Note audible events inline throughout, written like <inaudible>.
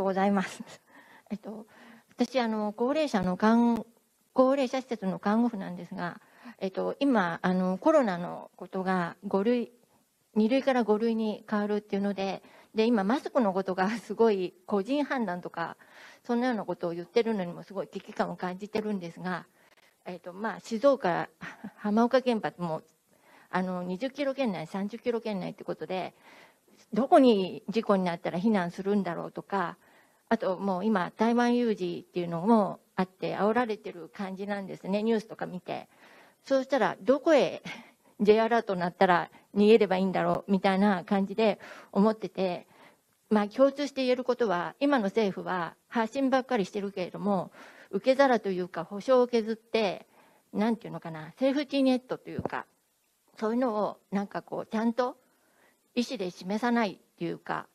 とうございます。<laughs> えっと、私あの高齢者のん高齢者施設の看護婦なんですが、えっと、今あのコロナのことが五類2類から5類に変わるっていうのでで今マスクのことが <laughs> すごい個人判断とかそんなようなことを言ってるのにもすごい危機感を感じてるんですが、えっとまあ、静岡 <laughs> 浜岡原発もあの20キロ圏内30キロ圏内ってことでどこに事故になったら避難するんだろうとかあともう今台湾有事っていうのもあって煽られてる感じなんですねニュースとか見てそうしたらどこへ <laughs> J アラートになったら逃げればいいんだろうみたいな感じで思っててまあ共通して言えることは今の政府は発信ばっかりしてるけれども受け皿というか保証を削って何て言うのかなセーフティーネットというかそういうのをなんかこうちゃんと意思で示さないっていうか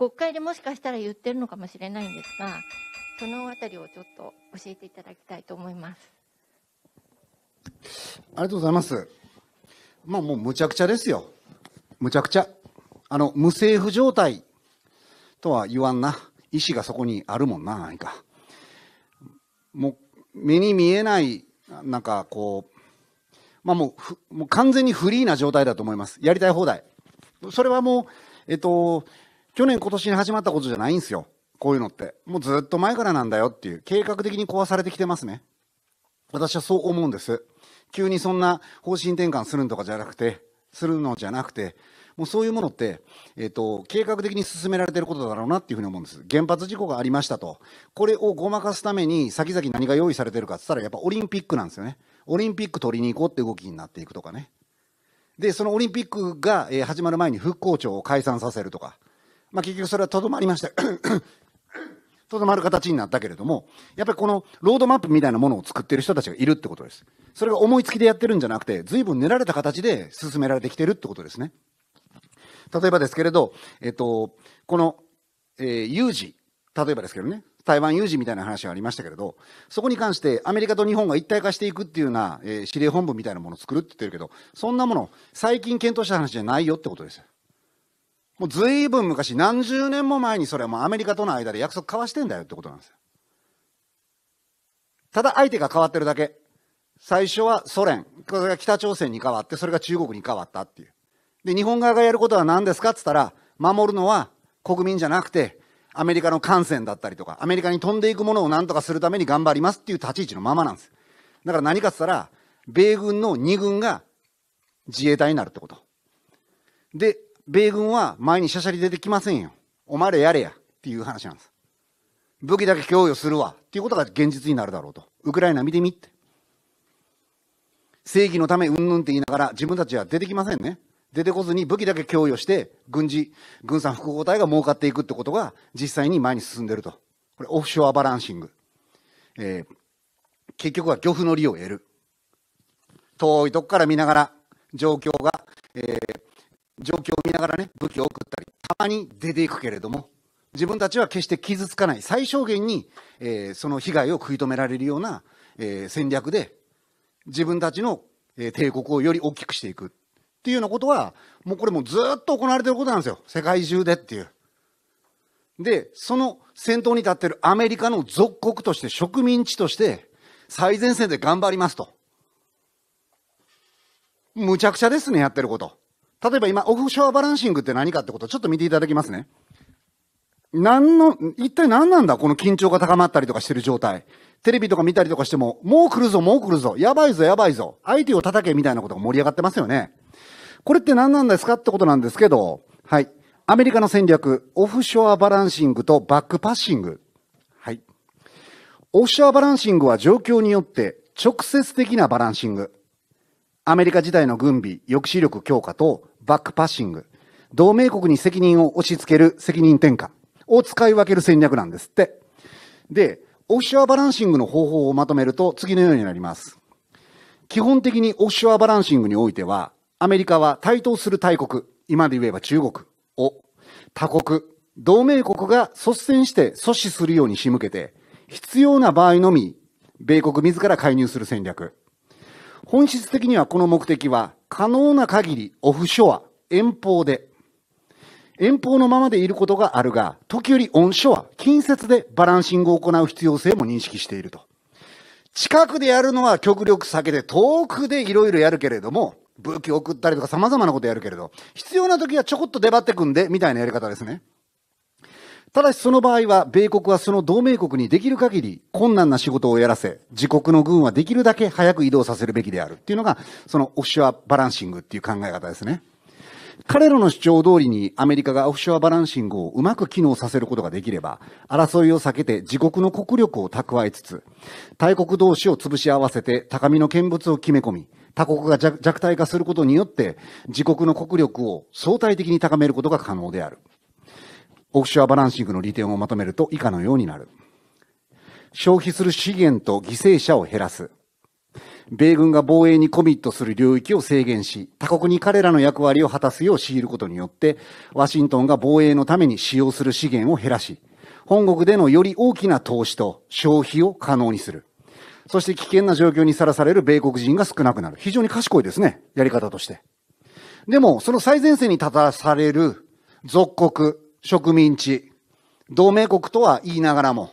国会でもしかしたら言ってるのかもしれないんですがそのあたりをちょっと教えていただきたいと思いますありがとうございますまあもうむちゃくちゃですよむちゃくちゃあの無政府状態とは言わんな意思がそこにあるもんな何かもう目に見えないなんかこうまあもうもう完全にフリーな状態だと思いますやりたい放題それはもうえっと去年今年に始まったことじゃないんですよ。こういうのって。もうずっと前からなんだよっていう、計画的に壊されてきてますね。私はそう思うんです。急にそんな方針転換するんとかじゃなくて、するのじゃなくて、もうそういうものって、えっ、ー、と、計画的に進められてることだろうなっていうふうに思うんです。原発事故がありましたと。これをごまかすために先々何が用意されてるかって言ったらやっぱオリンピックなんですよね。オリンピック取りに行こうって動きになっていくとかね。で、そのオリンピックが始まる前に復興庁を解散させるとか。まあ、結局それはとどまりました。<coughs> とどまる形になったけれども、やっぱりこのロードマップみたいなものを作ってる人たちがいるってことです。それが思いつきでやってるんじゃなくて、ずいぶん練られた形で進められてきてるってことですね。例えばですけれど、えっと、この、えー、有事、例えばですけどね、台湾有事みたいな話がありましたけれど、そこに関してアメリカと日本が一体化していくっていうような、えー、指令本部みたいなものを作るって言ってるけど、そんなもの、最近検討した話じゃないよってことです。もうずいぶん昔、何十年も前にそれはもうアメリカとの間で約束交わしてんだよってことなんですよ。ただ相手が変わってるだけ。最初はソ連、これが北朝鮮に変わって、それが中国に変わったっていう。で、日本側がやることは何ですかっつったら、守るのは国民じゃなくて、アメリカの艦船だったりとか、アメリカに飛んでいくものを何とかするために頑張りますっていう立ち位置のままなんです。だから何かっつったら、米軍の2軍が自衛隊になるってこと。で、米軍は前にしゃしゃり出てきませんよ。お前らやれや。っていう話なんです。武器だけ供与するわ。っていうことが現実になるだろうと。ウクライナ見てみって。正義のためうんぬんって言いながら自分たちは出てきませんね。出てこずに武器だけ供与して軍事、軍産複合体が儲かっていくってことが実際に前に進んでると。これオフショアバランシング。えー、結局は漁夫の利を得る。遠いとこから見ながら状況が、えー、状況を見ながらね、武器を送ったり、たまに出ていくけれども、自分たちは決して傷つかない、最小限に、えー、その被害を食い止められるような、えー、戦略で、自分たちの、えー、帝国をより大きくしていくっていうようなことは、もうこれもずっと行われてることなんですよ。世界中でっていう。で、その先頭に立ってるアメリカの属国として、植民地として、最前線で頑張りますと。むちゃくちゃですね、やってること。例えば今、オフショアバランシングって何かってことをちょっと見ていただきますね。何の、一体何なんだこの緊張が高まったりとかしてる状態。テレビとか見たりとかしても、もう来るぞ、もう来るぞ、やばいぞ、やばいぞ、相手を叩けみたいなことが盛り上がってますよね。これって何なんですかってことなんですけど、はい。アメリカの戦略、オフショアバランシングとバックパッシング。はい。オフショアバランシングは状況によって直接的なバランシング。アメリカ自体の軍備、抑止力強化とバックパッシング、同盟国に責任を押し付ける責任転嫁を使い分ける戦略なんですって。で、オフショアバランシングの方法をまとめると次のようになります。基本的にオフショアバランシングにおいては、アメリカは対等する大国、今で言えば中国を、他国、同盟国が率先して阻止するように仕向けて、必要な場合のみ、米国自ら介入する戦略。本質的にはこの目的は、可能な限りオフショア、遠方で、遠方のままでいることがあるが、時折オンショア、近接でバランシングを行う必要性も認識していると。近くでやるのは極力避けて、遠くでいろいろやるけれども、武器を送ったりとか様々なことやるけれど、必要な時はちょこっと出張ってくんで、みたいなやり方ですね。ただしその場合は、米国はその同盟国にできる限り困難な仕事をやらせ、自国の軍はできるだけ早く移動させるべきであるっていうのが、そのオフショアバランシングっていう考え方ですね。彼らの主張通りにアメリカがオフショアバランシングをうまく機能させることができれば、争いを避けて自国の国力を蓄えつつ、大国同士を潰し合わせて高みの見物を決め込み、他国が弱体化することによって、自国の国力を相対的に高めることが可能である。オフショアバランシングの利点をまとめると以下のようになる。消費する資源と犠牲者を減らす。米軍が防衛にコミットする領域を制限し、他国に彼らの役割を果たすよう強いることによって、ワシントンが防衛のために使用する資源を減らし、本国でのより大きな投資と消費を可能にする。そして危険な状況にさらされる米国人が少なくなる。非常に賢いですね。やり方として。でも、その最前線に立たされる属国、植民地、同盟国とは言いながらも、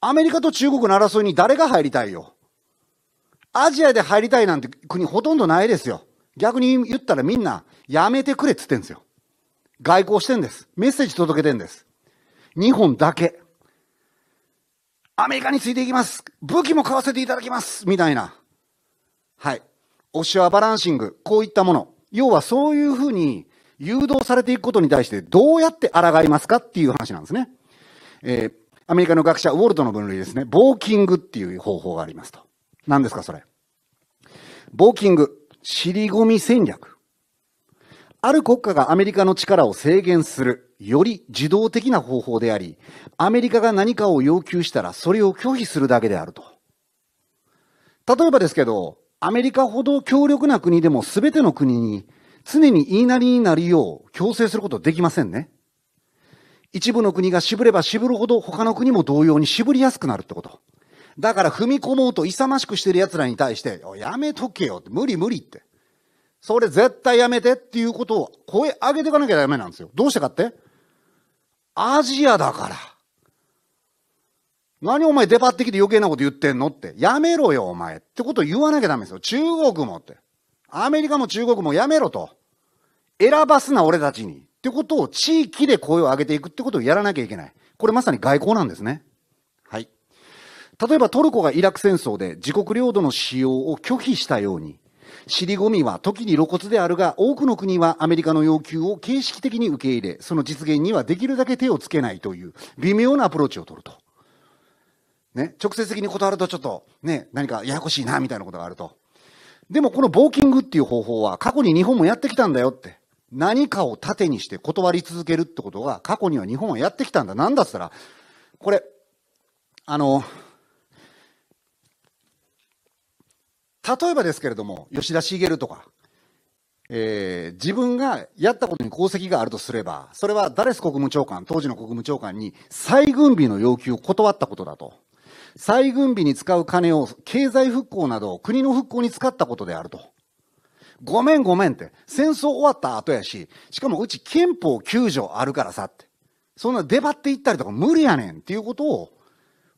アメリカと中国の争いに誰が入りたいよ。アジアで入りたいなんて国ほとんどないですよ。逆に言ったらみんなやめてくれっつってんですよ。外交してんです。メッセージ届けてんです。日本だけ。アメリカについていきます。武器も買わせていただきます。みたいな。はい。オシュアバランシング。こういったもの。要はそういうふうに誘導されていくことに対してどうやって抗いますかっていう話なんですね。えー、アメリカの学者、ウォルトの分類ですね。ボーキングっていう方法がありますと。何ですか、それ。ボーキング、尻込み戦略。ある国家がアメリカの力を制限する、より自動的な方法であり、アメリカが何かを要求したら、それを拒否するだけであると。例えばですけど、アメリカほど強力な国でも全ての国に常に言いなりになるよう強制することはできませんね。一部の国が渋れば渋るほど他の国も同様に渋りやすくなるってこと。だから踏み込もうと勇ましくしてる奴らに対して、やめとけよって、無理無理って。それ絶対やめてっていうことを声上げていかなきゃダメなんですよ。どうしてかってアジアだから。何お前出張ってきて余計なこと言ってんのって。やめろよお前ってことを言わなきゃダメですよ。中国もって。アメリカも中国もやめろと。選ばすな、俺たちに。ってことを地域で声を上げていくってことをやらなきゃいけない。これまさに外交なんですね。はい。例えばトルコがイラク戦争で自国領土の使用を拒否したように、尻込みは時に露骨であるが、多くの国はアメリカの要求を形式的に受け入れ、その実現にはできるだけ手をつけないという微妙なアプローチを取ると。ね、直接的に断るとちょっと、ね、何かややこしいな、みたいなことがあると。でもこのボーキングっていう方法は過去に日本もやってきたんだよって。何かを盾にして断り続けるってことが過去には日本はやってきたんだ。なんだったら、これ、あの、例えばですけれども、吉田茂とか、えー、自分がやったことに功績があるとすれば、それはダレス国務長官、当時の国務長官に再軍備の要求を断ったことだと。再軍備に使う金を経済復興など国の復興に使ったことであると。ごめんごめんって。戦争終わった後やし、しかもうち憲法9条あるからさって。そんな出張っていったりとか無理やねんっていうことを、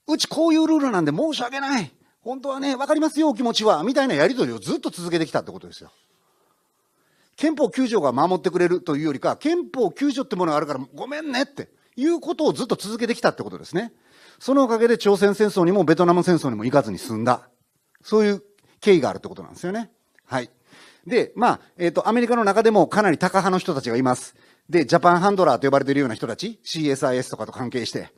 うちこういうルールなんで申し訳ない。本当はね、わかりますよ、お気持ちは。みたいなやりとりをずっと続けてきたってことですよ。憲法9条が守ってくれるというよりか、憲法9条ってものがあるからごめんねっていうことをずっと続けてきたってことですね。そのおかげで朝鮮戦争にもベトナム戦争にも行かずに済んだ。そういう経緯があるってことなんですよね。はい。で、まあ、えっ、ー、と、アメリカの中でもかなりタカ派の人たちがいます。で、ジャパンハンドラーと呼ばれているような人たち、CSIS とかと関係して、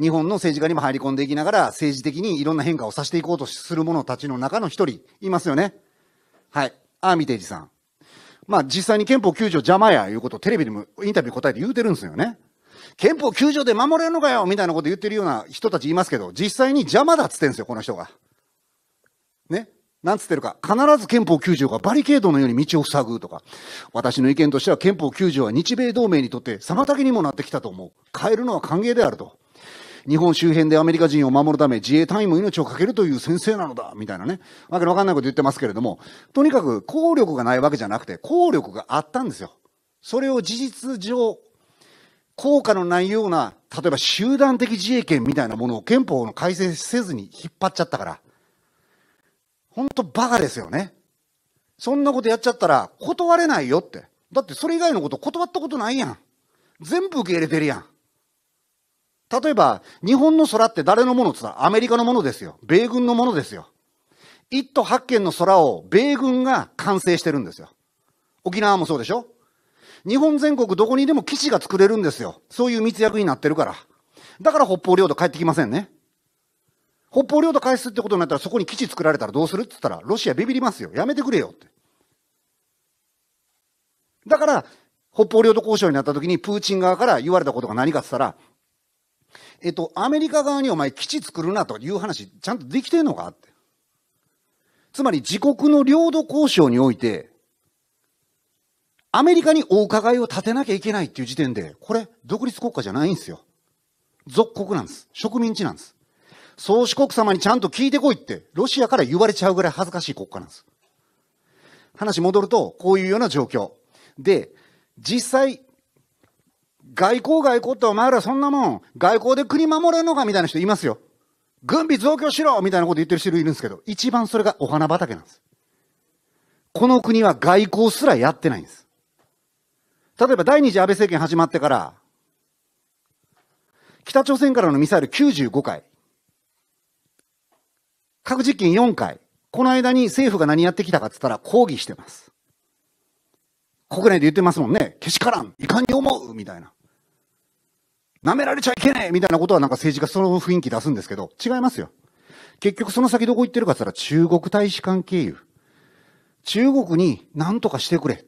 日本の政治家にも入り込んでいきながら、政治的にいろんな変化をさせていこうとする者たちの中の一人、いますよね。はい。アーミテージさん。まあ、実際に憲法9条邪魔やいうことをテレビでもインタビュー答えて言うてるんですよね。憲法9条で守れるのかよみたいなこと言ってるような人たちいますけど、実際に邪魔だっつってんですよ、この人が。ね。なんつってるか。必ず憲法9条がバリケードのように道を塞ぐとか。私の意見としては憲法9条は日米同盟にとって妨げにもなってきたと思う。変えるのは歓迎であると。日本周辺でアメリカ人を守るため自衛隊員も命を懸けるという先生なのだ、みたいなね。わけのわかんないこと言ってますけれども、とにかく効力がないわけじゃなくて、効力があったんですよ。それを事実上効果のないような、例えば集団的自衛権みたいなものを憲法の改正せずに引っ張っちゃったから、本当バカですよね。そんなことやっちゃったら断れないよって。だってそれ以外のこと断ったことないやん。全部受け入れてるやん。例えば、日本の空って誰のものって言ったアメリカのものですよ。米軍のものですよ。一都八県の空を米軍が完成してるんですよ。沖縄もそうでしょ日本全国どこにでも基地が作れるんですよ。そういう密約になってるから。だから北方領土帰ってきませんね。北方領土返すってことになったらそこに基地作られたらどうするって言ったら、ロシアビビりますよ。やめてくれよって。だから、北方領土交渉になった時にプーチン側から言われたことが何かって言ったら、えっと、アメリカ側にお前基地作るなという話ちゃんとできてんのかって。つまり自国の領土交渉において、アメリカにお伺いを立てなきゃいけないっていう時点で、これ、独立国家じゃないんですよ。属国なんです。植民地なんです。宗主国様にちゃんと聞いてこいって、ロシアから言われちゃうぐらい恥ずかしい国家なんです。話戻ると、こういうような状況。で、実際、外交外交ってお前らそんなもん、外交で国守れんのかみたいな人いますよ。軍備増強しろみたいなこと言ってる人いるんですけど、一番それがお花畑なんです。この国は外交すらやってないんです。例えば第二次安倍政権始まってから、北朝鮮からのミサイル95回、核実験4回、この間に政府が何やってきたかって言ったら抗議してます。国内で言ってますもんね。けしからん、いかに思うみたいな。舐められちゃいけねえみたいなことはなんか政治家その雰囲気出すんですけど、違いますよ。結局その先どこ行ってるかって言ったら中国大使館経由。中国に何とかしてくれ。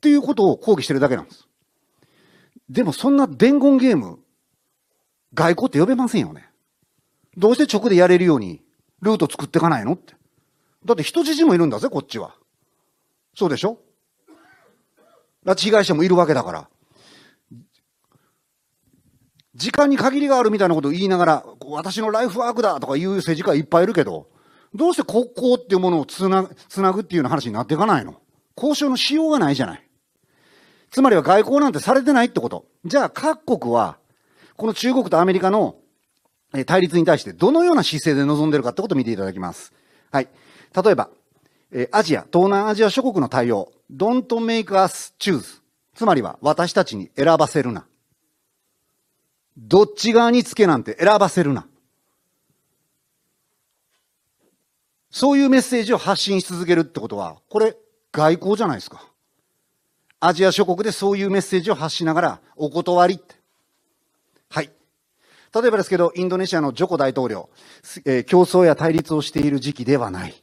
っていうことを抗議してるだけなんです。でもそんな伝言ゲーム、外交って呼べませんよね。どうして直でやれるようにルート作っていかないのって。だって人質もいるんだぜ、こっちは。そうでしょ拉致被害者もいるわけだから。時間に限りがあるみたいなことを言いながら、私のライフワークだとかいう政治家いっぱいいるけど、どうして国交っていうものをつなつなぐっていうような話になっていかないの交渉のしようがないじゃない。つまりは外交なんてされてないってこと。じゃあ各国は、この中国とアメリカの対立に対してどのような姿勢で臨んでるかってことを見ていただきます。はい。例えば、えアジア、東南アジア諸国の対応。Don't make us choose. つまりは私たちに選ばせるな。どっち側につけなんて選ばせるな。そういうメッセージを発信し続けるってことは、これ、外交じゃないですか。アジア諸国でそういうメッセージを発しながら、お断りって。はい。例えばですけど、インドネシアのジョコ大統領、えー、競争や対立をしている時期ではない。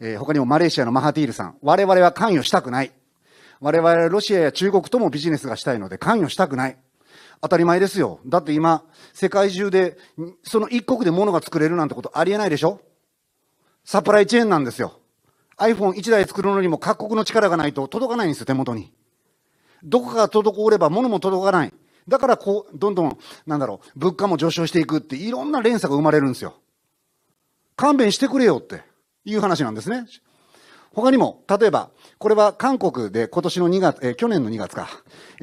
えー、他にもマレーシアのマハティールさん、我々は関与したくない。我々はロシアや中国ともビジネスがしたいので関与したくない。当たり前ですよ。だって今、世界中で、その一国で物が作れるなんてことありえないでしょサプライチェーンなんですよ。iPhone1 台作るのにも各国の力がないと届かないんですよ、手元に。どこかが滞れば物も届かない。だからこう、どんどん、なんだろう、物価も上昇していくって、いろんな連鎖が生まれるんですよ。勘弁してくれよっていう話なんですね。他にも、例えば、これは韓国で今年の2月、え去年の2月か、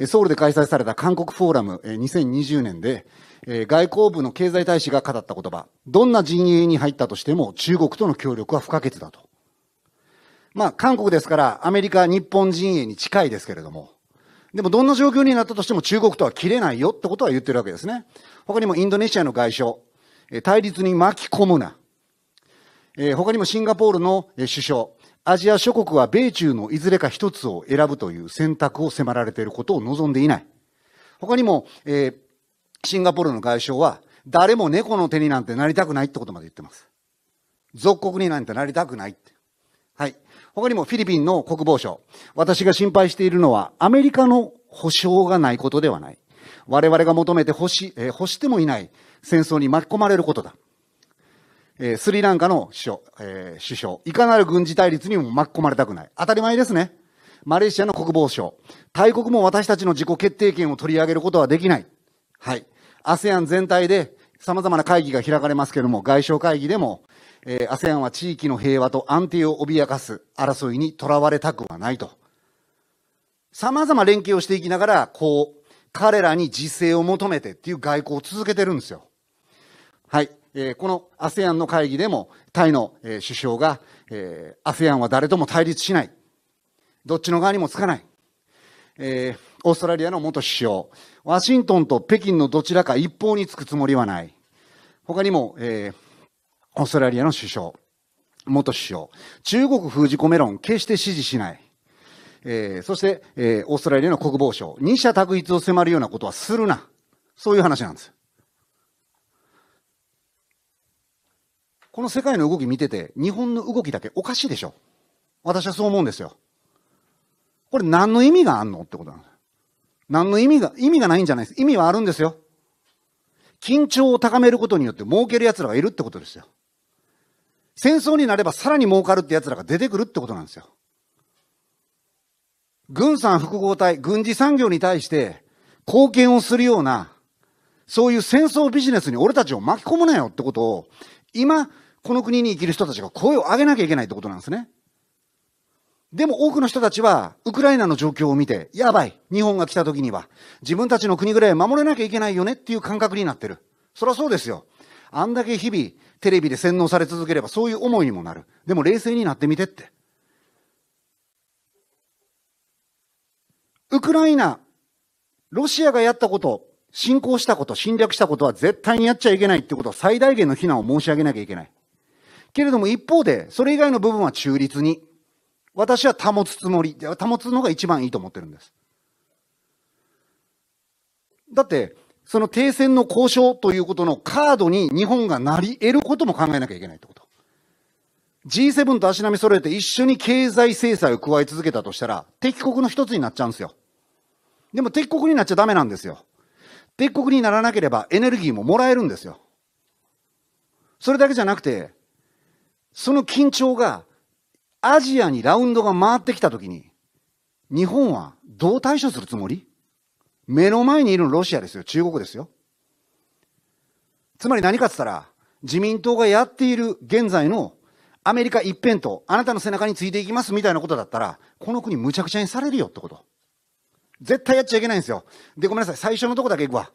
ソウルで開催された韓国フォーラム、え2020年で、え外交部の経済大使が語った言葉。どんな陣営に入ったとしても中国との協力は不可欠だと。まあ、韓国ですから、アメリカ、日本陣営に近いですけれども、でもどんな状況になったとしても中国とは切れないよってことは言ってるわけですね。他にもインドネシアの外相、対立に巻き込むな。えー、他にもシンガポールの首相、アジア諸国は米中のいずれか一つを選ぶという選択を迫られていることを望んでいない。他にも、えー、シンガポールの外相は、誰も猫の手になんてなりたくないってことまで言ってます。属国になんてなりたくないって。はい。他にもフィリピンの国防省。私が心配しているのは、アメリカの保証がないことではない。我々が求めて欲し、えー、欲してもいない戦争に巻き込まれることだ。えー、スリランカの首相、えー、首相、いかなる軍事対立にも巻き込まれたくない。当たり前ですね。マレーシアの国防省。大国も私たちの自己決定権を取り上げることはできない。はい。ASEAN 全体で様々な会議が開かれますけれども、外相会議でも、えー、ASEAN は地域の平和と安定を脅かす争いにとらわれたくはないと。様々連携をしていきながら、こう、彼らに自制を求めてっていう外交を続けてるんですよ。はい。えー、この ASEAN の会議でも、タイの、えー、首相が、えー、ASEAN は誰とも対立しない。どっちの側にもつかない。えー、オーストラリアの元首相、ワシントンと北京のどちらか一方につくつもりはない。他にも、えー、オーストラリアの首相、元首相、中国封じ込め論、決して支持しない。えー、そして、えー、オーストラリアの国防省、二者択一を迫るようなことはするな。そういう話なんです。この世界の動き見てて、日本の動きだけおかしいでしょ。私はそう思うんですよ。これ何の意味があんのってことなんです。何の意味が、意味がないんじゃないです。意味はあるんですよ。緊張を高めることによって儲ける奴らがいるってことですよ。戦争になればさらに儲かるって奴らが出てくるってことなんですよ。軍産複合体、軍事産業に対して貢献をするような、そういう戦争ビジネスに俺たちを巻き込むなよってことを、今、この国に生きる人たちが声を上げなきゃいけないってことなんですね。でも多くの人たちは、ウクライナの状況を見て、やばい、日本が来た時には、自分たちの国ぐらい守れなきゃいけないよねっていう感覚になってる。そりゃそうですよ。あんだけ日々、テレビで洗脳され続ければそういう思いにもなる。でも冷静になってみてって。ウクライナ、ロシアがやったこと、侵攻したこと、侵略したことは絶対にやっちゃいけないってことは最大限の非難を申し上げなきゃいけない。けれども一方で、それ以外の部分は中立に。私は保つつもり、保つのが一番いいと思ってるんです。だって、その停戦の交渉ということのカードに日本がなり得ることも考えなきゃいけないってこと。G7 と足並み揃えて一緒に経済制裁を加え続けたとしたら、敵国の一つになっちゃうんですよ。でも敵国になっちゃダメなんですよ。敵国にならなければエネルギーももらえるんですよ。それだけじゃなくて、その緊張がアジアにラウンドが回ってきたときに、日本はどう対処するつもり目の前にいるのロシアですよ。中国ですよ。つまり何かっつったら、自民党がやっている現在のアメリカ一辺倒、あなたの背中についていきますみたいなことだったら、この国むちゃくちゃにされるよってこと。絶対やっちゃいけないんですよ。で、ごめんなさい。最初のとこだけ行くわ。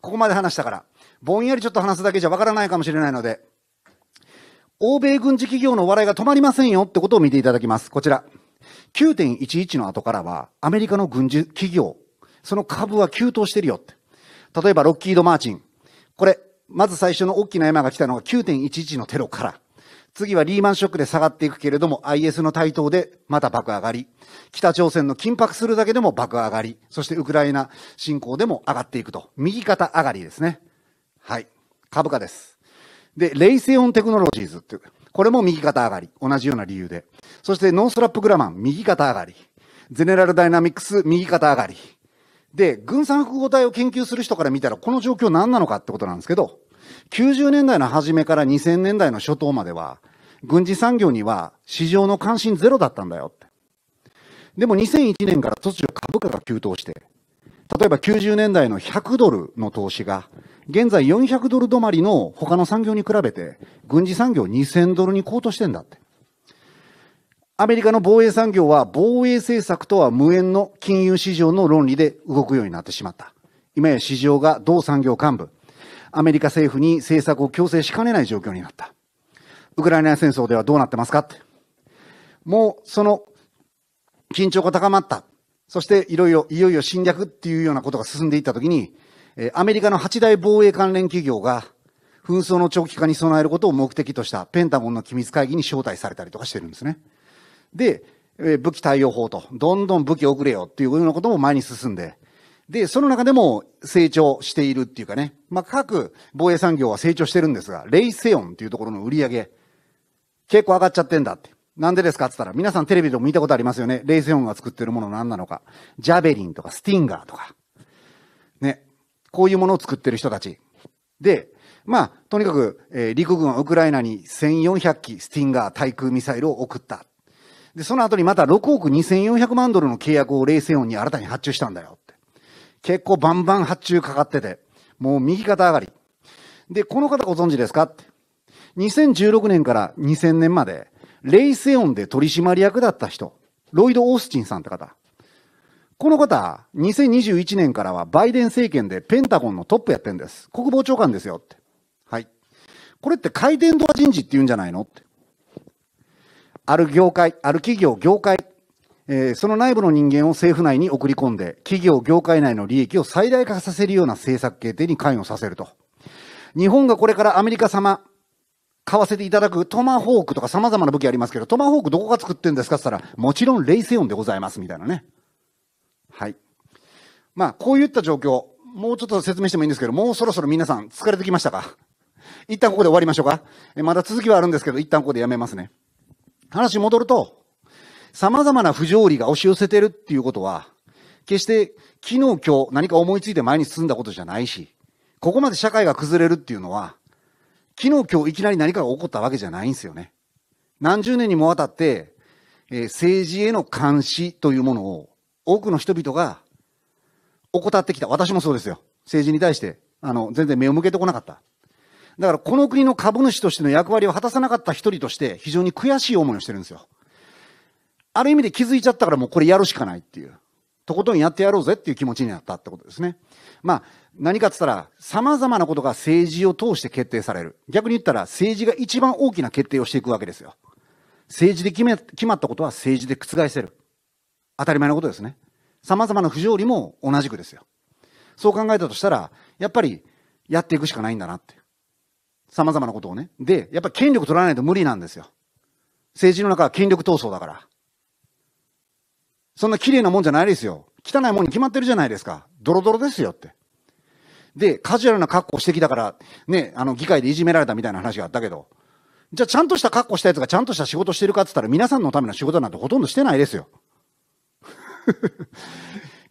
ここまで話したから。ぼんやりちょっと話すだけじゃわからないかもしれないので、欧米軍事企業の笑いが止まりませんよってことを見ていただきます。こちら。9.11の後からは、アメリカの軍事企業その株は急騰してるよって。例えばロッキード・マーチン。これ、まず最初の大きな山が来たのが9.11のテロから。次はリーマンショックで下がっていくけれども IS の台頭でまた爆上がり。北朝鮮の緊迫するだけでも爆上がり。そしてウクライナ侵攻でも上がっていくと。右肩上がりですね。はい。株価です。で、レイセオンテクノロジーズっていう。これも右肩上がり。同じような理由で。そしてノーストラップグラマン、右肩上がり。ゼネラルダイナミクス、右肩上がり。で、軍産複合体を研究する人から見たら、この状況何なのかってことなんですけど、90年代の初めから2000年代の初頭までは、軍事産業には市場の関心ゼロだったんだよって。でも2001年から突如株価が急騰して、例えば90年代の100ドルの投資が、現在400ドル止まりの他の産業に比べて、軍事産業2000ドルに高騰してんだって。アメリカの防衛産業は防衛政策とは無縁の金融市場の論理で動くようになってしまった。今や市場が同産業幹部、アメリカ政府に政策を強制しかねない状況になった。ウクライナ戦争ではどうなってますかって。もうその緊張が高まった。そしていろいろ、いよいよ侵略っていうようなことが進んでいったときに、アメリカの八大防衛関連企業が紛争の長期化に備えることを目的としたペンタゴンの機密会議に招待されたりとかしてるんですね。で、武器対応法と、どんどん武器を送れよっていうようなことも前に進んで、で、その中でも成長しているっていうかね、まあ、各防衛産業は成長してるんですが、レイセオンっていうところの売り上げ、結構上がっちゃってんだって。なんでですかって言ったら、皆さんテレビでも見たことありますよね。レイセオンが作ってるもの何なのか。ジャベリンとかスティンガーとか。ね。こういうものを作ってる人たち。で、まあ、とにかく、えー、陸軍はウクライナに1400機スティンガー対空ミサイルを送った。で、その後にまた6億2400万ドルの契約をレイセオンに新たに発注したんだよって。結構バンバン発注かかってて、もう右肩上がり。で、この方ご存知ですかって。2016年から2000年まで、レイセオンで取締役だった人、ロイド・オースチンさんって方。この方、2021年からはバイデン政権でペンタゴンのトップやってんです。国防長官ですよって。はい。これって回転ドア人事って言うんじゃないのって。ある業界、ある企業、業界、えー、その内部の人間を政府内に送り込んで、企業、業界内の利益を最大化させるような政策決定に関与させると。日本がこれからアメリカ様、買わせていただくトマホークとか様々な武器ありますけど、トマホークどこが作ってんですかって言ったら、もちろんレイセオンでございます、みたいなね。はい。まあ、こういった状況、もうちょっと説明してもいいんですけど、もうそろそろ皆さん疲れてきましたか一旦ここで終わりましょうか。えまだ続きはあるんですけど、一旦ここでやめますね。話戻ると、様々な不条理が押し寄せてるっていうことは、決して昨日今日何か思いついて前に進んだことじゃないし、ここまで社会が崩れるっていうのは、昨日今日いきなり何かが起こったわけじゃないんですよね。何十年にもわたって、えー、政治への監視というものを多くの人々が怠ってきた。私もそうですよ。政治に対して、あの、全然目を向けてこなかった。だからこの国の株主としての役割を果たさなかった一人として非常に悔しい思いをしてるんですよ。ある意味で気づいちゃったからもうこれやるしかないっていう。とことんやってやろうぜっていう気持ちになったってことですね。まあ、何かって言ったら、様々なことが政治を通して決定される。逆に言ったら、政治が一番大きな決定をしていくわけですよ。政治で決め、決まったことは政治で覆せる。当たり前のことですね。様々な不条理も同じくですよ。そう考えたとしたら、やっぱりやっていくしかないんだなって。様々なことをね。で、やっぱり権力取らないと無理なんですよ。政治の中は権力闘争だから。そんな綺麗なもんじゃないですよ。汚いもんに決まってるじゃないですか。ドロドロですよって。で、カジュアルな格好してきたから、ね、あの、議会でいじめられたみたいな話があったけど、じゃあちゃんとした格好したやつがちゃんとした仕事してるかって言ったら皆さんのための仕事なんてほとんどしてないですよ。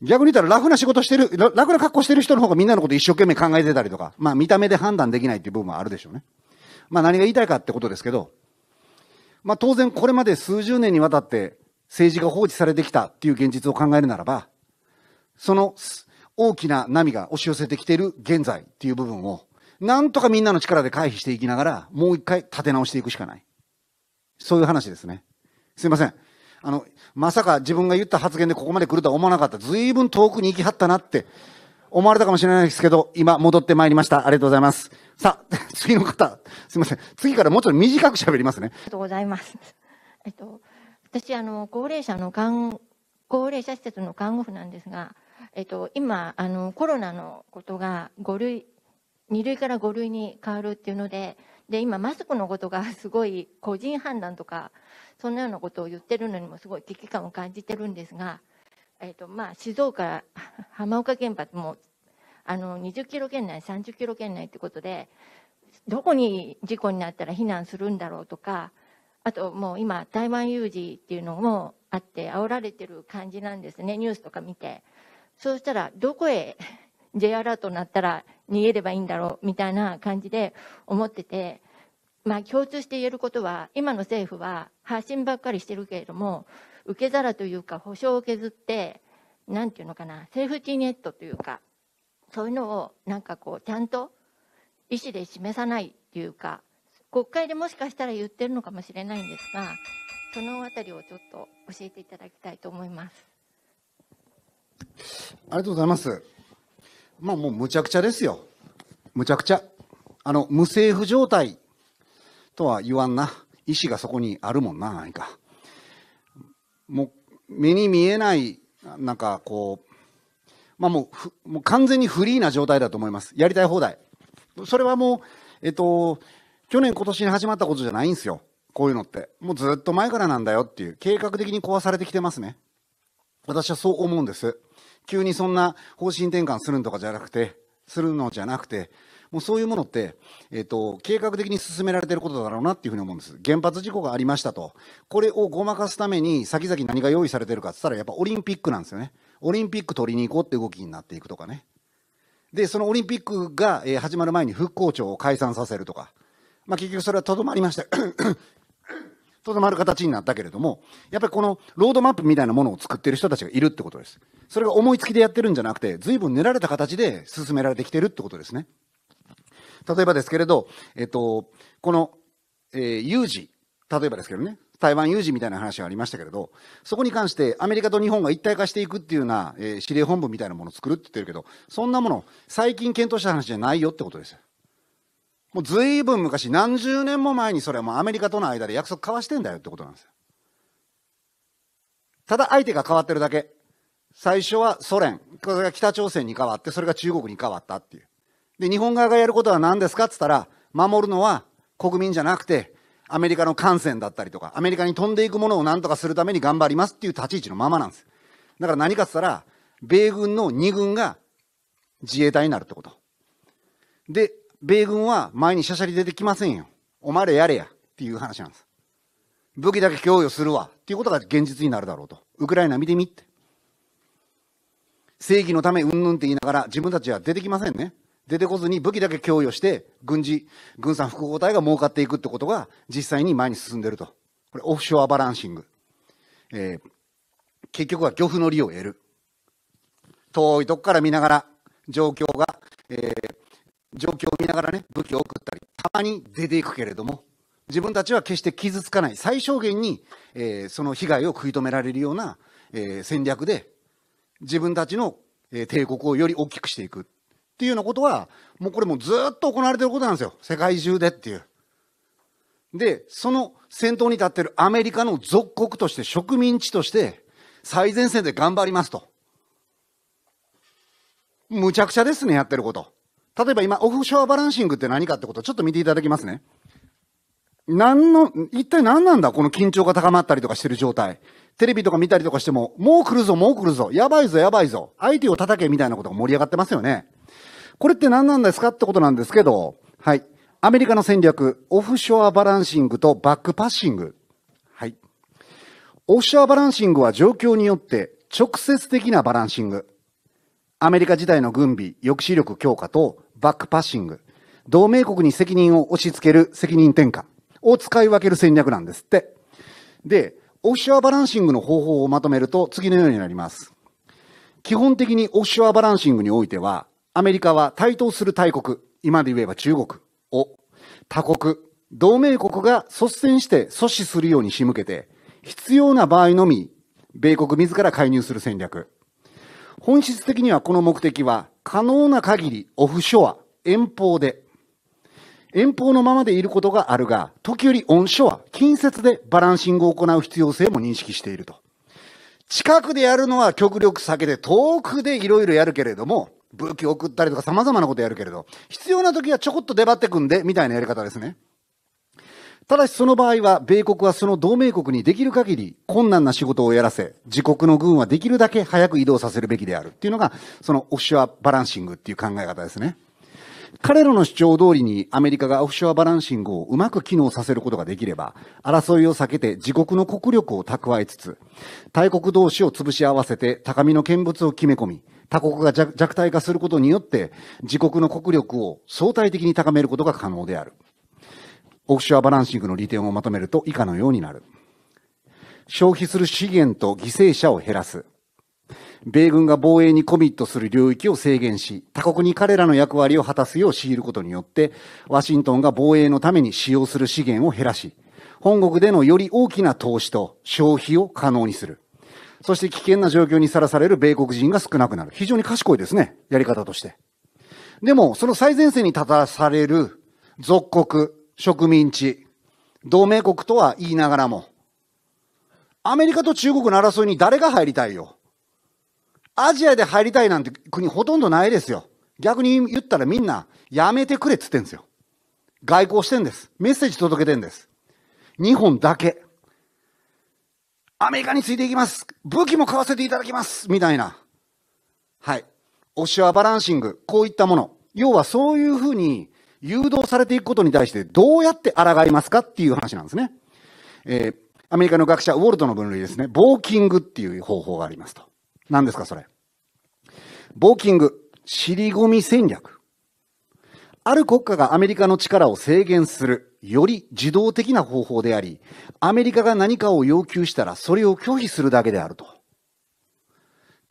逆に言ったら楽な仕事してる、楽な格好してる人の方がみんなのこと一生懸命考えてたりとか、まあ見た目で判断できないっていう部分はあるでしょうね。まあ何が言いたいかってことですけど、まあ当然これまで数十年にわたって政治が放置されてきたっていう現実を考えるならば、その大きな波が押し寄せてきている現在っていう部分を、なんとかみんなの力で回避していきながら、もう一回立て直していくしかない。そういう話ですね。すいません。あの、まさか自分が言った発言でここまで来るとは思わなかった。随分遠くに行きはったなって思われたかもしれないですけど、今戻ってまいりました。ありがとうございます。さあ、<laughs> 次の方、すいません。次からもうちょっと短く喋りますね。ありがとうございます。えっと、私、あの、高齢者の看、高齢者施設の看護婦なんですが、えっと、今、あの、コロナのことが5類、2類から5類に変わるっていうので、で今マスクのことがすごい個人判断とかそんなようなことを言ってるのにもすごい危機感を感じてるんですが、えーとまあ、静岡浜岡原発もあの20キロ圏内30キロ圏内ってことでどこに事故になったら避難するんだろうとかあともう今台湾有事っていうのもあって煽られてる感じなんですねニュースとか見てそうしたらどこへ J アラートになったら逃げればいいんだろうみたいな感じで思ってて、まあ、共通して言えることは今の政府は発信ばっかりしてるけれども受け皿というか保証を削って何て言うのかなセーフティーネットというかそういうのをなんかこうちゃんと意思で示さないっていうか国会でもしかしたら言ってるのかもしれないんですがそのあたりをちょっと教えていただきたいと思います。ありがとうございます。まあもうむちゃくちゃですよ。むちゃくちゃ。あの、無政府状態とは言わんな。意思がそこにあるもんな、何か。もう、目に見えない、なんかこう、まあもう、もう完全にフリーな状態だと思います。やりたい放題。それはもう、えっと、去年今年に始まったことじゃないんですよ。こういうのって。もうずっと前からなんだよっていう、計画的に壊されてきてますね。私はそう思うんです。急にそんな方針転換するんとかじゃなくて、するのじゃなくて、もうそういうものって、えっと、計画的に進められてることだろうなっていうふうに思うんです。原発事故がありましたと。これをごまかすために、先々何が用意されてるかって言ったら、やっぱオリンピックなんですよね。オリンピック取りに行こうって動きになっていくとかね。で、そのオリンピックが始まる前に復興庁を解散させるとか。まあ結局それはとどまりました。とどまる形になったけれども、やっぱりこのロードマップみたいなものを作ってる人たちがいるってことです。それが思いつきでやってるんじゃなくて、随分練られた形で進められてきてるってことですね。例えばですけれど、えっと、この、えー、有事、例えばですけどね、台湾有事みたいな話がありましたけれど、そこに関してアメリカと日本が一体化していくっていうような、えー、指令本部みたいなものを作るって言ってるけど、そんなもの、最近検討した話じゃないよってことです。もう随分昔、何十年も前にそれはもうアメリカとの間で約束交わしてんだよってことなんですよ。ただ相手が変わってるだけ。最初はソ連、これが北朝鮮に変わって、それが中国に変わったっていう。で、日本側がやることは何ですかって言ったら、守るのは国民じゃなくて、アメリカの艦船だったりとか、アメリカに飛んでいくものを何とかするために頑張りますっていう立ち位置のままなんです。だから何かって言ったら、米軍の2軍が自衛隊になるってこと。で、米軍は前にしゃしゃり出てきませんよ。お前らやれや。っていう話なんです。武器だけ供与するわ。っていうことが現実になるだろうと。ウクライナ見てみって。正義のためうんぬんって言いながら自分たちは出てきませんね。出てこずに武器だけ供与して軍事、軍産複合体が儲かっていくってことが実際に前に進んでると。これオフショアバランシング。えー、結局は漁夫の利を得る。遠いとこから見ながら状況が、えー、状況を見ながらね、武器を送ったり、たまに出ていくけれども、自分たちは決して傷つかない、最小限に、えー、その被害を食い止められるような、えー、戦略で、自分たちの、えー、帝国をより大きくしていくっていうようなことは、もうこれもずっと行われてることなんですよ。世界中でっていう。で、その先頭に立ってるアメリカの属国として、植民地として、最前線で頑張りますと。むちゃくちゃですね、やってること。例えば今、オフショアバランシングって何かってことをちょっと見ていただきますね。何の、一体何なんだこの緊張が高まったりとかしてる状態。テレビとか見たりとかしても、もう来るぞ、もう来るぞ、やばいぞ、やばいぞ、相手を叩けみたいなことが盛り上がってますよね。これって何なんですかってことなんですけど、はい。アメリカの戦略、オフショアバランシングとバックパッシング。はい。オフショアバランシングは状況によって直接的なバランシング。アメリカ自体の軍備、抑止力強化とバックパッシング、同盟国に責任を押し付ける責任転嫁を使い分ける戦略なんですって。で、オフショアバランシングの方法をまとめると次のようになります。基本的にオフショアバランシングにおいては、アメリカは対等する大国、今で言えば中国を他国、同盟国が率先して阻止するように仕向けて、必要な場合のみ、米国自ら介入する戦略。本質的にはこの目的は、可能な限りオフショア、遠方で、遠方のままでいることがあるが、時折オンショア、近接でバランシングを行う必要性も認識していると。近くでやるのは極力避けて、遠くでいろいろやるけれども、武器を送ったりとか様々なことやるけれど、必要な時はちょこっと出張ってくんで、みたいなやり方ですね。ただしその場合は、米国はその同盟国にできる限り困難な仕事をやらせ、自国の軍はできるだけ早く移動させるべきであるっていうのが、そのオフショアバランシングっていう考え方ですね。彼らの主張通りにアメリカがオフショアバランシングをうまく機能させることができれば、争いを避けて自国の国力を蓄えつつ、大国同士を潰し合わせて高みの見物を決め込み、他国が弱体化することによって、自国の国力を相対的に高めることが可能である。オフショアバランシングの利点をまとめると以下のようになる。消費する資源と犠牲者を減らす。米軍が防衛にコミットする領域を制限し、他国に彼らの役割を果たすよう強いることによって、ワシントンが防衛のために使用する資源を減らし、本国でのより大きな投資と消費を可能にする。そして危険な状況にさらされる米国人が少なくなる。非常に賢いですね。やり方として。でも、その最前線に立たされる属国、植民地、同盟国とは言いながらも、アメリカと中国の争いに誰が入りたいよ。アジアで入りたいなんて国ほとんどないですよ。逆に言ったらみんなやめてくれっつってんですよ。外交してんです。メッセージ届けてんです。日本だけ。アメリカについていきます。武器も買わせていただきます。みたいな。はい。おしわバランシング。こういったもの。要はそういうふうに誘導されていくことに対してどうやって抗いますかっていう話なんですね。えー、アメリカの学者ウォルトの分類ですね。ボーキングっていう方法がありますと。何ですかそれ。ボーキング。尻込み戦略。ある国家がアメリカの力を制限する、より自動的な方法であり、アメリカが何かを要求したらそれを拒否するだけであると。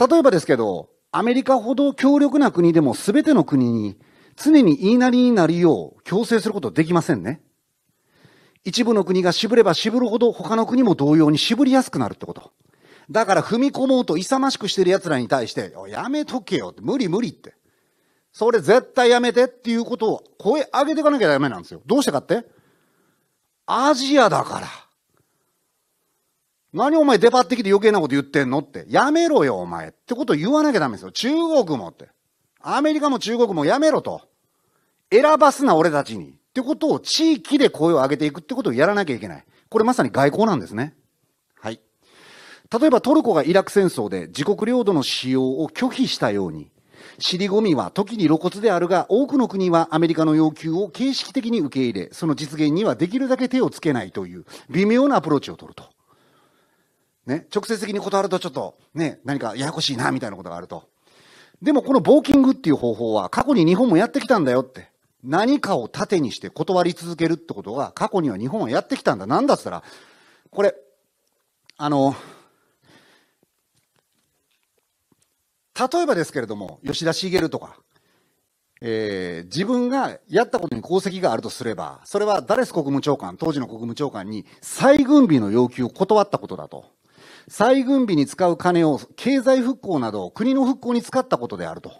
例えばですけど、アメリカほど強力な国でも全ての国に常に言いなりになるよう強制することできませんね。一部の国が渋れば渋るほど他の国も同様に渋りやすくなるってこと。だから踏み込もうと勇ましくしてる奴らに対して、やめとけよって、無理無理って。それ絶対やめてっていうことを声上げていかなきゃダメなんですよ。どうしてかってアジアだから。何お前出張ってきて余計なこと言ってんのって。やめろよお前ってことを言わなきゃダメですよ。中国もって。アメリカも中国もやめろと。選ばすな、俺たちに。ってことを地域で声を上げていくってことをやらなきゃいけない。これまさに外交なんですね。はい。例えばトルコがイラク戦争で自国領土の使用を拒否したように、尻込みは時に露骨であるが、多くの国はアメリカの要求を形式的に受け入れ、その実現にはできるだけ手をつけないという微妙なアプローチを取ると。ね、直接的に断るとちょっと、ね、何かややこしいな、みたいなことがあると。でもこのボーキングっていう方法は過去に日本もやってきたんだよって。何かを盾にして断り続けるってことが過去には日本はやってきたんだ。なんだっつったら、これ、あの、例えばですけれども、吉田茂とか、えー、自分がやったことに功績があるとすれば、それはダレス国務長官、当時の国務長官に再軍備の要求を断ったことだと。再軍備に使う金を経済復興など国の復興に使ったことであると。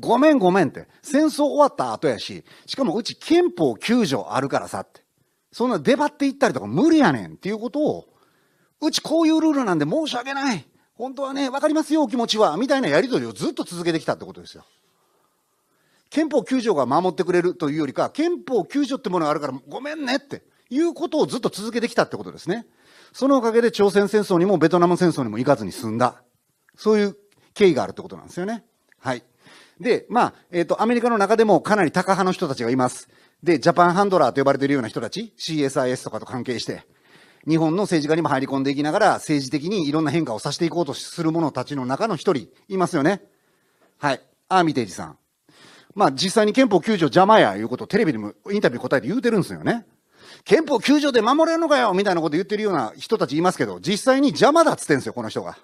ごめんごめんって。戦争終わった後やし、しかもうち憲法9条あるからさって。そんな出張っていったりとか無理やねんっていうことを、うちこういうルールなんで申し訳ない。本当はね、わかりますよ、お気持ちは。みたいなやりとりをずっと続けてきたってことですよ。憲法9条が守ってくれるというよりか、憲法9条ってものがあるからごめんねっていうことをずっと続けてきたってことですね。そのおかげで朝鮮戦争にもベトナム戦争にも行かずに済んだ。そういう経緯があるってことなんですよね。はい。で、まあ、えっ、ー、と、アメリカの中でもかなりタカ派の人たちがいます。で、ジャパンハンドラーと呼ばれているような人たち、CSIS とかと関係して、日本の政治家にも入り込んでいきながら、政治的にいろんな変化をさせていこうとする者たちの中の一人、いますよね。はい。アーミテージさん。まあ、実際に憲法9条邪魔やいうことをテレビでもインタビュー答えて言うてるんですよね。憲法9条で守れるのかよみたいなこと言ってるような人たちいますけど、実際に邪魔だっつってんですよ、この人が。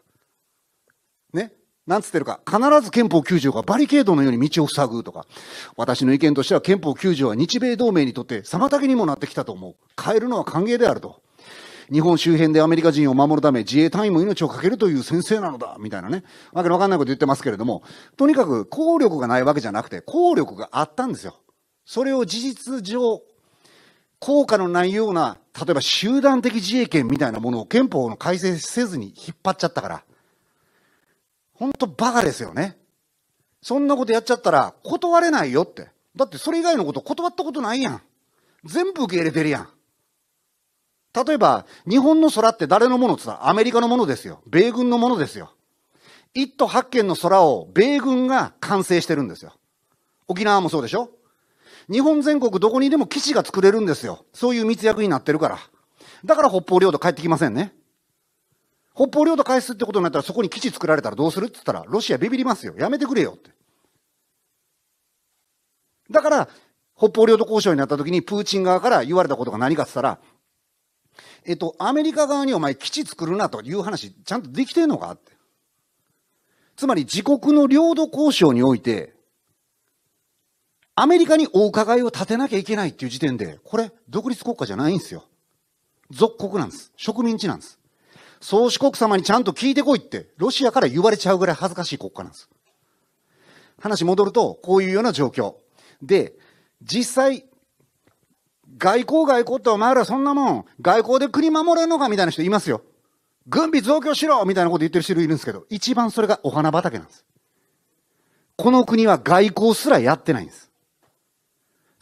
ね。なんつってるか。必ず憲法9条がバリケードのように道を塞ぐとか。私の意見としては憲法9条は日米同盟にとって妨げにもなってきたと思う。変えるのは歓迎であると。日本周辺でアメリカ人を守るため自衛隊員も命を懸けるという先生なのだ、みたいなね。わけのわかんないこと言ってますけれども、とにかく効力がないわけじゃなくて、効力があったんですよ。それを事実上効果のないような、例えば集団的自衛権みたいなものを憲法の改正せずに引っ張っちゃったから、本当バカですよね。そんなことやっちゃったら断れないよって。だってそれ以外のこと断ったことないやん。全部受け入れてるやん。例えば、日本の空って誰のものって言ったらアメリカのものですよ。米軍のものですよ。一都八県の空を米軍が完成してるんですよ。沖縄もそうでしょ日本全国どこにでも基地が作れるんですよ。そういう密約になってるから。だから北方領土帰ってきませんね。北方領土返すってことになったらそこに基地作られたらどうするって言ったらロシアビビりますよ。やめてくれよって。だから北方領土交渉になった時にプーチン側から言われたことが何かって言ったら、えっと、アメリカ側にお前基地作るなという話ちゃんとできてんのかって。つまり自国の領土交渉においてアメリカにお伺いを立てなきゃいけないっていう時点で、これ、独立国家じゃないんですよ。属国なんです。植民地なんです。宗主国様にちゃんと聞いてこいって、ロシアから言われちゃうぐらい恥ずかしい国家なんです。話戻ると、こういうような状況。で、実際、外交外交ってお前らそんなもん、外交で国守れんのかみたいな人いますよ。軍備増強しろみたいなこと言ってる人いるんですけど、一番それがお花畑なんです。この国は外交すらやってないんです。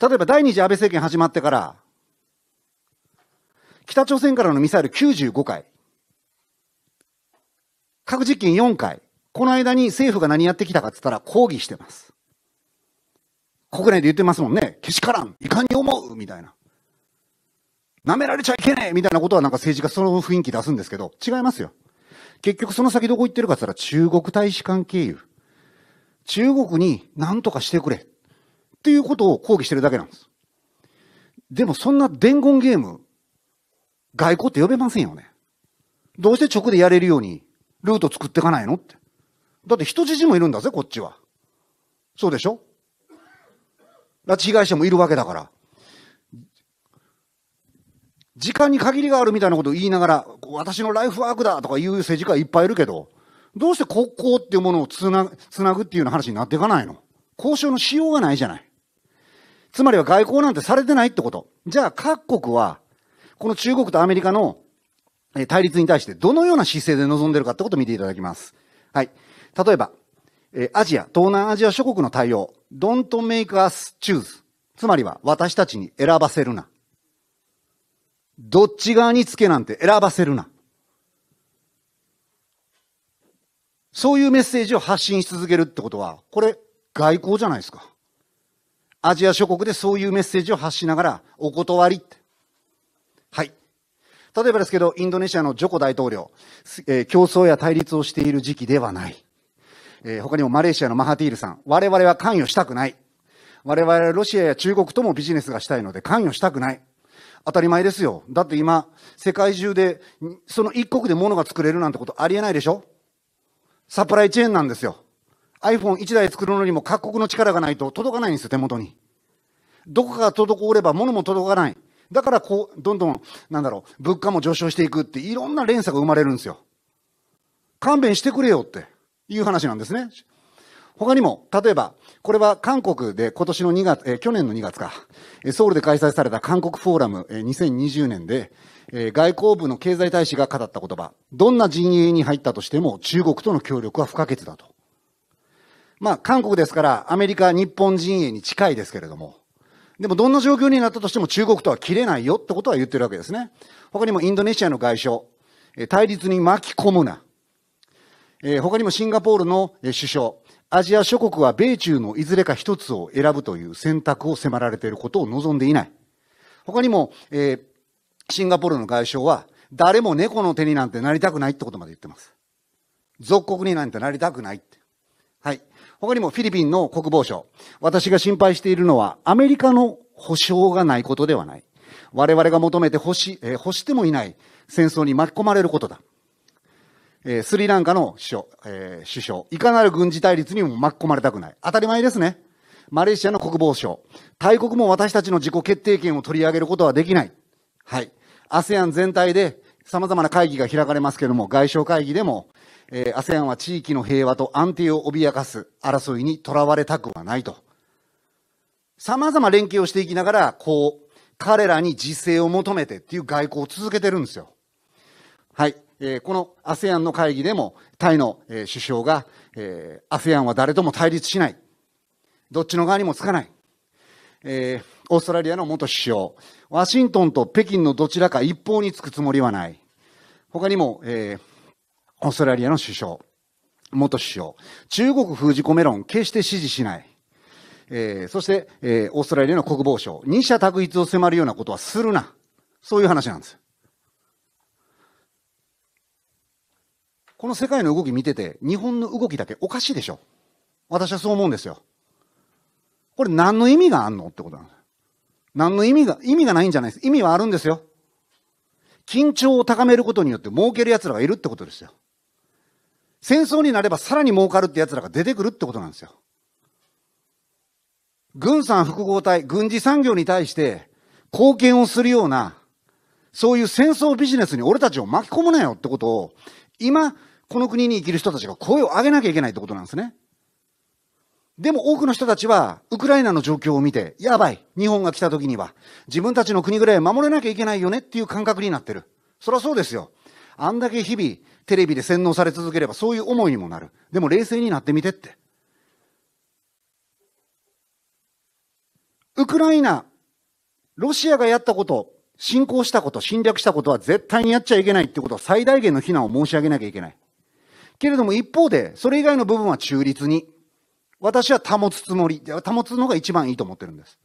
例えば第二次安倍政権始まってから、北朝鮮からのミサイル95回、核実験4回、この間に政府が何やってきたかって言ったら抗議してます。国内で言ってますもんね。けしからん、いかに思うみたいな。舐められちゃいけねえみたいなことはなんか政治家その雰囲気出すんですけど、違いますよ。結局その先どこ行ってるかって言ったら中国大使館経由。中国に何とかしてくれ。っていうことを抗議してるだけなんです。でもそんな伝言ゲーム、外交って呼べませんよね。どうして直でやれるようにルート作っていかないのって。だって人質もいるんだぜ、こっちは。そうでしょ拉致被害者もいるわけだから。時間に限りがあるみたいなことを言いながら、私のライフワークだとかいう政治家いっぱいいるけど、どうして国交っていうものをつなつなぐっていうような話になっていかないの交渉のしようがないじゃない。つまりは外交なんてされてないってこと。じゃあ各国は、この中国とアメリカの対立に対してどのような姿勢で臨んでるかってことを見ていただきます。はい。例えば、えアジア、東南アジア諸国の対応。Don't make us choose. つまりは私たちに選ばせるな。どっち側につけなんて選ばせるな。そういうメッセージを発信し続けるってことは、これ、外交じゃないですか。アジア諸国でそういうメッセージを発しながら、お断りって。はい。例えばですけど、インドネシアのジョコ大統領、えー、競争や対立をしている時期ではない。えー、他にもマレーシアのマハティールさん、我々は関与したくない。我々はロシアや中国ともビジネスがしたいので関与したくない。当たり前ですよ。だって今、世界中で、その一国で物が作れるなんてことありえないでしょサプライチェーンなんですよ。iPhone1 台作るのにも各国の力がないと届かないんですよ、手元に。どこかが滞れば物も届かない。だからこう、どんどん、なんだろう、物価も上昇していくって、いろんな連鎖が生まれるんですよ。勘弁してくれよっていう話なんですね。他にも、例えば、これは韓国で今年の2月、え去年の2月か、ソウルで開催された韓国フォーラム、え2020年で、え外交部の経済大使が語った言葉、どんな陣営に入ったとしても中国との協力は不可欠だと。まあ、韓国ですから、アメリカ、日本陣営に近いですけれども、でもどんな状況になったとしても中国とは切れないよってことは言ってるわけですね。他にもインドネシアの外相、対立に巻き込むな。えー、他にもシンガポールの首相、アジア諸国は米中のいずれか一つを選ぶという選択を迫られていることを望んでいない。他にも、えー、シンガポールの外相は、誰も猫の手になんてなりたくないってことまで言ってます。属国になんてなりたくないって。他にもフィリピンの国防省。私が心配しているのは、アメリカの保証がないことではない。我々が求めて欲し、えー、欲してもいない戦争に巻き込まれることだ。えー、スリランカの首相、えー、首相、いかなる軍事対立にも巻き込まれたくない。当たり前ですね。マレーシアの国防省。大国も私たちの自己決定権を取り上げることはできない。はい。ASEAN 全体で様々な会議が開かれますけれども、外相会議でも、えー、ASEAN は地域の平和と安定を脅かす争いにとらわれたくはないと。様々連携をしていきながら、こう、彼らに自制を求めてっていう外交を続けてるんですよ。はい。えー、この ASEAN の会議でも、タイの、えー、首相が、えー、ASEAN は誰とも対立しない。どっちの側にもつかない。えー、オーストラリアの元首相、ワシントンと北京のどちらか一方につくつもりはない。他にも、えー、オーストラリアの首相、元首相、中国封じ込め論、決して支持しない。えー、そして、えー、オーストラリアの国防省、二者択一を迫るようなことはするな。そういう話なんです。この世界の動き見てて、日本の動きだけおかしいでしょ。私はそう思うんですよ。これ何の意味があんのってことなんです。何の意味が、意味がないんじゃないです。意味はあるんですよ。緊張を高めることによって儲ける奴らがいるってことですよ。戦争になればさらに儲かるって奴らが出てくるってことなんですよ。軍産複合体、軍事産業に対して貢献をするような、そういう戦争ビジネスに俺たちを巻き込むなよってことを、今、この国に生きる人たちが声を上げなきゃいけないってことなんですね。でも多くの人たちは、ウクライナの状況を見て、やばい、日本が来た時には、自分たちの国ぐらい守れなきゃいけないよねっていう感覚になってる。そりゃそうですよ。あんだけ日々、テレビで洗脳され続ければそういう思いにもなる。でも冷静になってみてって。ウクライナ、ロシアがやったこと、侵攻したこと、侵略したことは絶対にやっちゃいけないってことは最大限の非難を申し上げなきゃいけない。けれども一方で、それ以外の部分は中立に。私は保つつもり、保つのが一番いいと思ってるんです。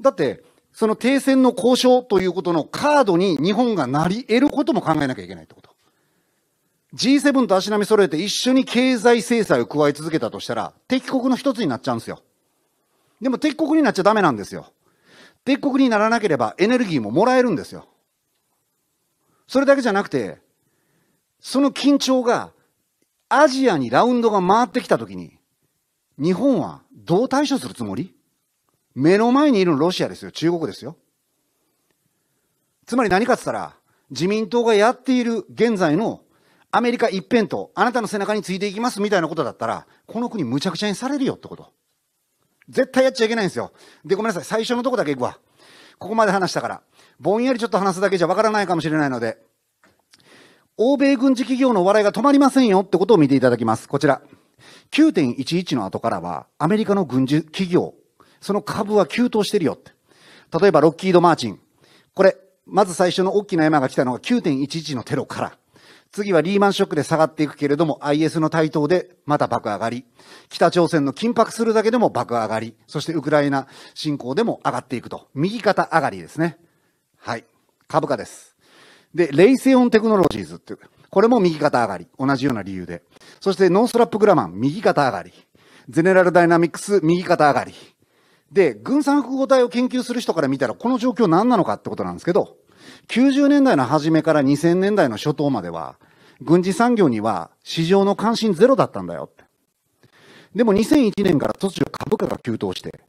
だって、その停戦の交渉ということのカードに日本がなり得ることも考えなきゃいけないってこと。G7 と足並み揃えて一緒に経済制裁を加え続けたとしたら、敵国の一つになっちゃうんですよ。でも敵国になっちゃダメなんですよ。敵国にならなければエネルギーももらえるんですよ。それだけじゃなくて、その緊張がアジアにラウンドが回ってきたときに、日本はどう対処するつもり目の前にいるのロシアですよ。中国ですよ。つまり何かっつったら、自民党がやっている現在のアメリカ一辺倒、あなたの背中についていきますみたいなことだったら、この国むちゃくちゃにされるよってこと。絶対やっちゃいけないんですよ。で、ごめんなさい。最初のとこだけいくわ。ここまで話したから。ぼんやりちょっと話すだけじゃわからないかもしれないので、欧米軍事企業の笑いが止まりませんよってことを見ていただきます。こちら。9.11の後からは、アメリカの軍事企業その株は急騰してるよって。例えばロッキード・マーチン。これ、まず最初の大きな山が来たのが9.11のテロから。次はリーマンショックで下がっていくけれども IS の台頭でまた爆上がり。北朝鮮の緊迫するだけでも爆上がり。そしてウクライナ侵攻でも上がっていくと。右肩上がりですね。はい。株価です。で、レイセオンテクノロジーズっていう。これも右肩上がり。同じような理由で。そしてノーストラップグラマン、右肩上がり。ゼネラルダイナミックス、右肩上がり。で、軍産複合体を研究する人から見たら、この状況何なのかってことなんですけど、90年代の初めから2000年代の初頭までは、軍事産業には市場の関心ゼロだったんだよって。でも2001年から突如株価が急騰して、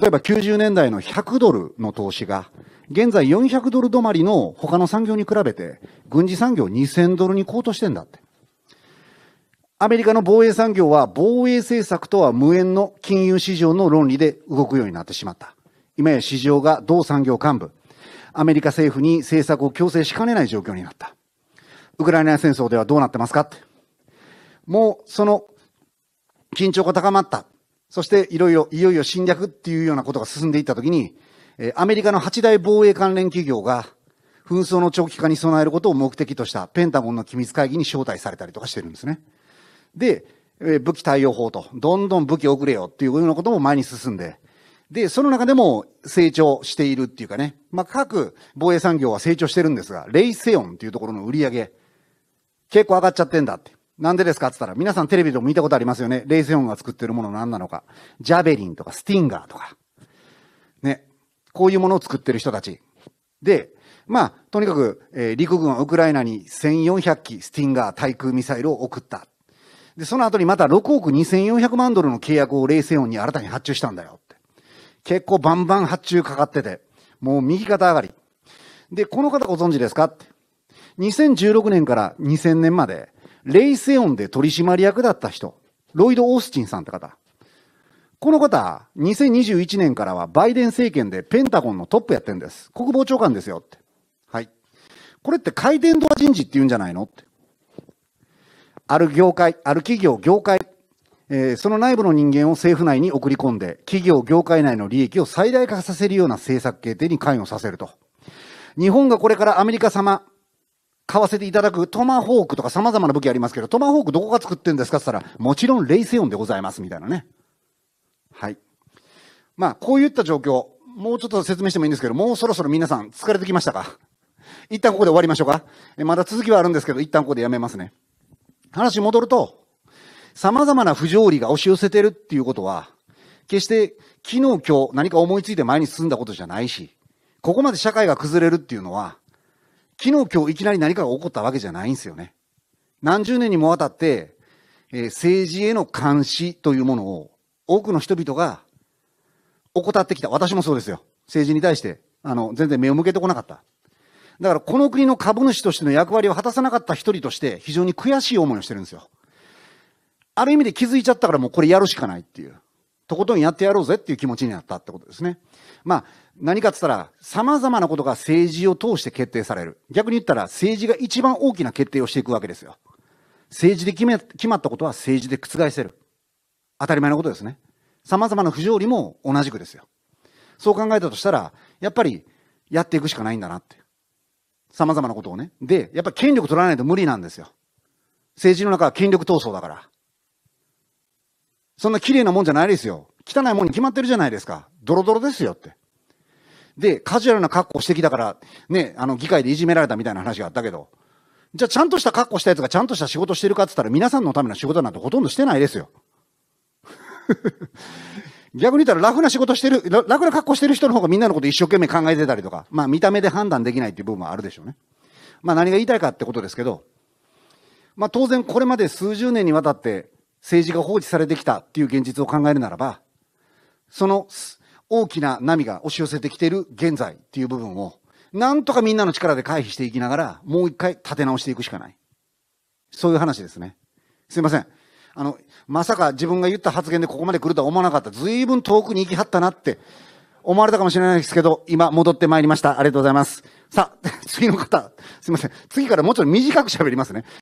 例えば90年代の100ドルの投資が、現在400ドル止まりの他の産業に比べて、軍事産業2000ドルに高騰してんだって。アメリカの防衛産業は防衛政策とは無縁の金融市場の論理で動くようになってしまった。今や市場が同産業幹部、アメリカ政府に政策を強制しかねない状況になった。ウクライナ戦争ではどうなってますかって。もうその緊張が高まった。そしていろいろ、いよいよ侵略っていうようなことが進んでいったときに、アメリカの八大防衛関連企業が紛争の長期化に備えることを目的としたペンタゴンの機密会議に招待されたりとかしてるんですね。で、武器対応法と、どんどん武器を送れよっていうようなことも前に進んで、で、その中でも成長しているっていうかね、まあ、各防衛産業は成長してるんですが、レイセオンっていうところの売り上げ、結構上がっちゃってんだって。なんでですかって言ったら、皆さんテレビでも見たことありますよね。レイセオンが作ってるもの何なのか。ジャベリンとかスティンガーとか。ね。こういうものを作ってる人たち。で、まあ、とにかく、えー、陸軍はウクライナに1400機スティンガー対空ミサイルを送った。で、その後にまた6億2400万ドルの契約をレイセオンに新たに発注したんだよって。結構バンバン発注かかってて、もう右肩上がり。で、この方ご存知ですかって。2016年から2000年まで、レイセオンで取締役だった人、ロイド・オースチンさんって方。この方、2021年からはバイデン政権でペンタゴンのトップやってんです。国防長官ですよって。はい。これって回転ドア人事って言うんじゃないのって。ある業界、ある企業、業界、えー、その内部の人間を政府内に送り込んで、企業、業界内の利益を最大化させるような政策決定に関与させると。日本がこれからアメリカ様、買わせていただくトマホークとか様々な武器ありますけど、トマホークどこが作ってんですかって言ったら、もちろんレイセオンでございます、みたいなね。はい。まあ、こういった状況、もうちょっと説明してもいいんですけど、もうそろそろ皆さん疲れてきましたか一旦ここで終わりましょうか。まだ続きはあるんですけど、一旦ここでやめますね。話戻ると、様々な不条理が押し寄せてるっていうことは、決して昨日今日何か思いついて前に進んだことじゃないし、ここまで社会が崩れるっていうのは、昨日今日いきなり何かが起こったわけじゃないんですよね。何十年にもわたって、えー、政治への監視というものを多くの人々が怠ってきた。私もそうですよ。政治に対して、あの、全然目を向けてこなかった。だからこの国の株主としての役割を果たさなかった一人として非常に悔しい思いをしてるんですよ。ある意味で気づいちゃったからもうこれやるしかないっていう。とことんやってやろうぜっていう気持ちになったってことですね。まあ、何かって言ったら、様々なことが政治を通して決定される。逆に言ったら、政治が一番大きな決定をしていくわけですよ。政治で決め、決まったことは政治で覆せる。当たり前のことですね。様々な不条理も同じくですよ。そう考えたとしたら、やっぱりやっていくしかないんだなって。様々なことをね。で、やっぱ権力取らないと無理なんですよ。政治の中は権力闘争だから。そんな綺麗なもんじゃないですよ。汚いもんに決まってるじゃないですか。ドロドロですよって。で、カジュアルな格好してきたから、ね、あの、議会でいじめられたみたいな話があったけど、じゃあちゃんとした格好したやつがちゃんとした仕事してるかって言ったら皆さんのための仕事なんてほとんどしてないですよ。逆に言ったら楽な仕事してる、楽な格好してる人の方がみんなのこと一生懸命考えてたりとか、まあ見た目で判断できないっていう部分はあるでしょうね。まあ何が言いたいかってことですけど、まあ当然これまで数十年にわたって政治が放置されてきたっていう現実を考えるならば、その大きな波が押し寄せてきている現在っていう部分を、なんとかみんなの力で回避していきながら、もう一回立て直していくしかない。そういう話ですね。すいません。あの、まさか自分が言った発言でここまで来るとは思わなかった。随分遠くに行きはったなって思われたかもしれないですけど、今戻ってまいりました。ありがとうございます。さあ、<laughs> 次の方、すいません。次からもうちょっと短く喋りますね。